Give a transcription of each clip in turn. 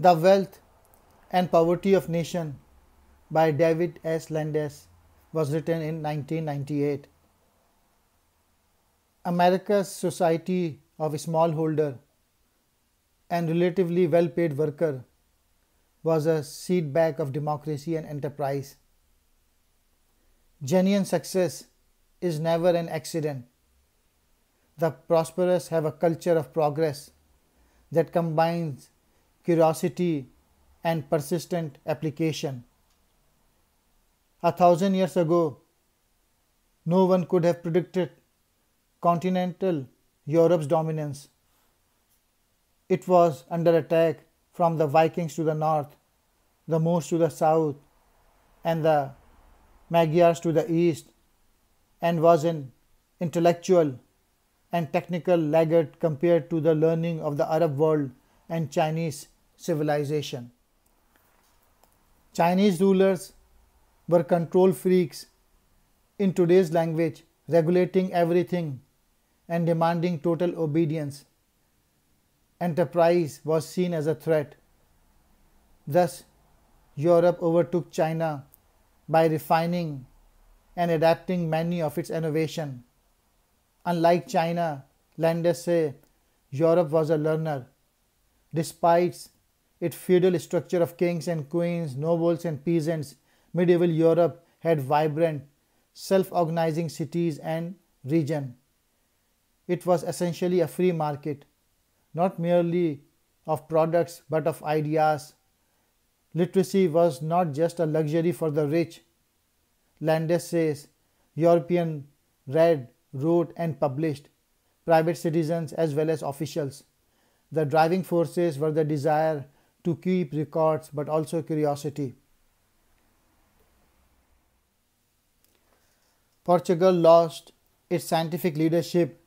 The Wealth and Poverty of Nation by David S. Landes was written in 1998. America's society of smallholder and relatively well-paid worker was a seedbag of democracy and enterprise. Genuine success is never an accident. The prosperous have a culture of progress that combines curiosity, and persistent application. A thousand years ago, no one could have predicted continental Europe's dominance. It was under attack from the Vikings to the north, the Moors to the south, and the Magyars to the east, and was an intellectual and technical laggard compared to the learning of the Arab world and Chinese civilization. Chinese rulers were control freaks in today's language, regulating everything and demanding total obedience. Enterprise was seen as a threat. Thus, Europe overtook China by refining and adapting many of its innovation. Unlike China, Landers say Europe was a learner. Despite its feudal structure of kings and queens, nobles and peasants, medieval Europe had vibrant, self-organizing cities and region. It was essentially a free market, not merely of products but of ideas. Literacy was not just a luxury for the rich. Landes says European read, wrote and published, private citizens as well as officials. The driving forces were the desire to keep records but also curiosity. Portugal lost its scientific leadership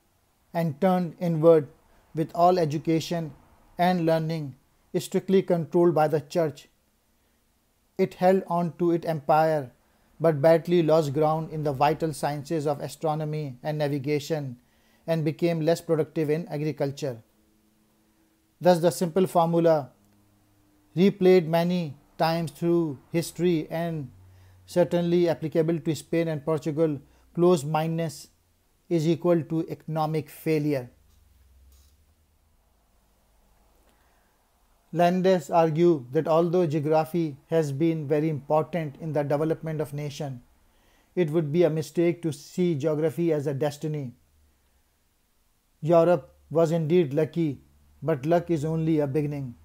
and turned inward with all education and learning strictly controlled by the church. It held on to its empire but badly lost ground in the vital sciences of astronomy and navigation and became less productive in agriculture. Thus, the simple formula replayed many times through history and certainly applicable to Spain and Portugal, closed mindedness is equal to economic failure. Landes argue that although geography has been very important in the development of nation, it would be a mistake to see geography as a destiny. Europe was indeed lucky, but luck is only a beginning.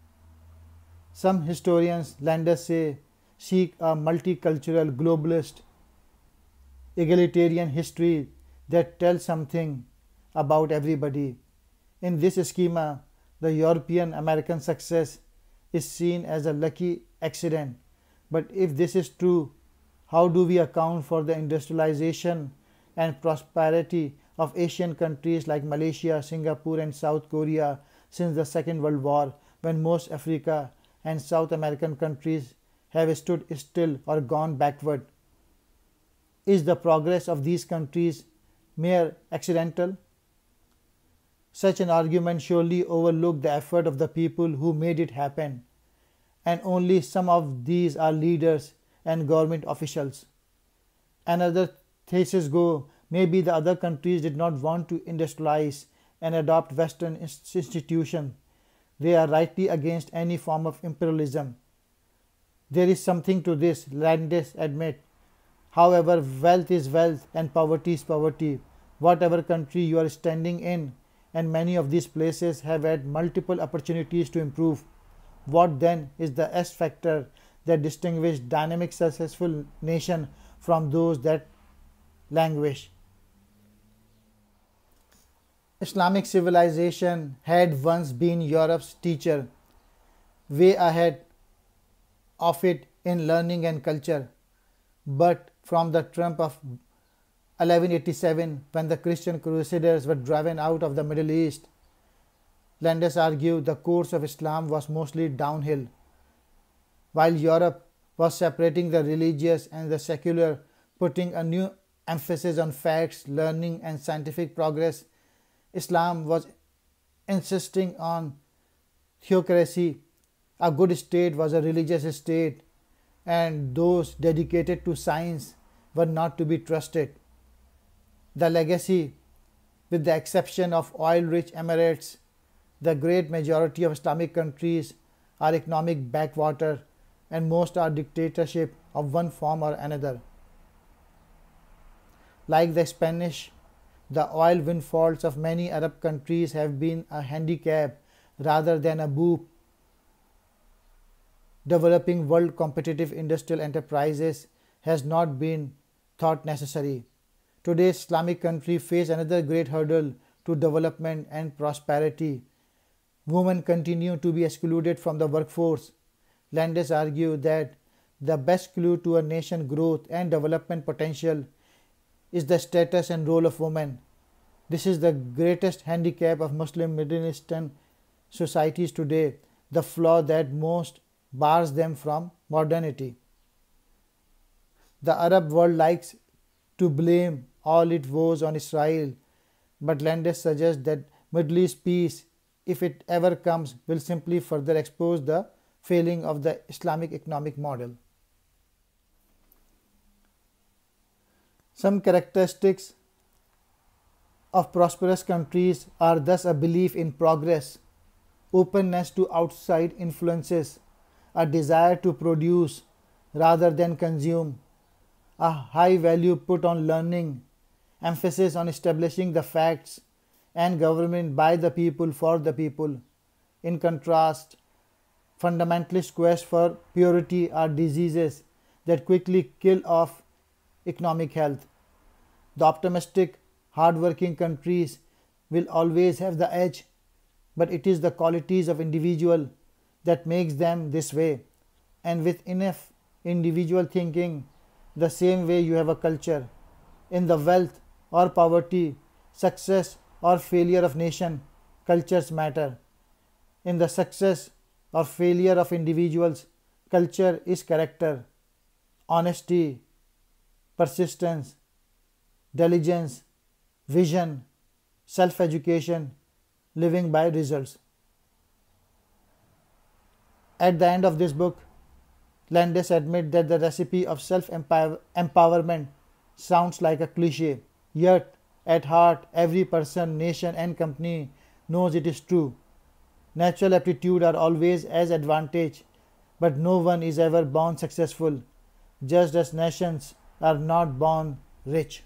Some historians, Landers say, seek a multicultural, globalist, egalitarian history that tells something about everybody. In this schema, the European American success is seen as a lucky accident. But if this is true, how do we account for the industrialization and prosperity of Asian countries like Malaysia, Singapore, and South Korea since the Second World War, when most Africa and South American countries have stood still or gone backward? Is the progress of these countries mere accidental? Such an argument surely overlooked the effort of the people who made it happen, and only some of these are leaders and government officials. Another thesis go maybe the other countries did not want to industrialize and adopt western institutions. They are rightly against any form of imperialism. There is something to this, Landis admit. However, wealth is wealth and poverty is poverty. Whatever country you are standing in, and many of these places have had multiple opportunities to improve. What then is the S factor that distinguishes dynamic successful nation from those that languish? Islamic civilization had once been Europe's teacher, way ahead of it in learning and culture. But from the trump of 1187, when the Christian crusaders were driven out of the Middle East, Landis argued the course of Islam was mostly downhill. While Europe was separating the religious and the secular, putting a new emphasis on facts, learning, and scientific progress Islam was insisting on theocracy. A good state was a religious state, and those dedicated to science were not to be trusted. The legacy, with the exception of oil rich Emirates, the great majority of Islamic countries are economic backwater and most are dictatorship of one form or another. Like the Spanish the oil windfalls of many Arab countries have been a handicap rather than a boop. Developing world competitive industrial enterprises has not been thought necessary. Today's Islamic countries face another great hurdle to development and prosperity. Women continue to be excluded from the workforce. Landis argued that the best clue to a nation's growth and development potential is the status and role of women. This is the greatest handicap of Muslim Middle Eastern societies today, the flaw that most bars them from modernity. The Arab world likes to blame all it woes on Israel, but Landes suggests that Middle East peace, if it ever comes, will simply further expose the failing of the Islamic economic model. Some characteristics of prosperous countries are thus a belief in progress, openness to outside influences, a desire to produce rather than consume, a high value put on learning, emphasis on establishing the facts, and government by the people for the people. In contrast, fundamentalist quests for purity are diseases that quickly kill off economic health. The optimistic, hard-working countries will always have the edge, but it is the qualities of individual that makes them this way. And with enough individual thinking, the same way you have a culture. In the wealth or poverty, success or failure of nation, cultures matter. In the success or failure of individuals, culture is character. Honesty, persistence, diligence, vision, self education, living by results. At the end of this book, Landis admits that the recipe of self empowerment sounds like a cliche, yet, at heart, every person, nation, and company knows it is true. Natural aptitude are always as advantage, but no one is ever born successful, just as nations are not born rich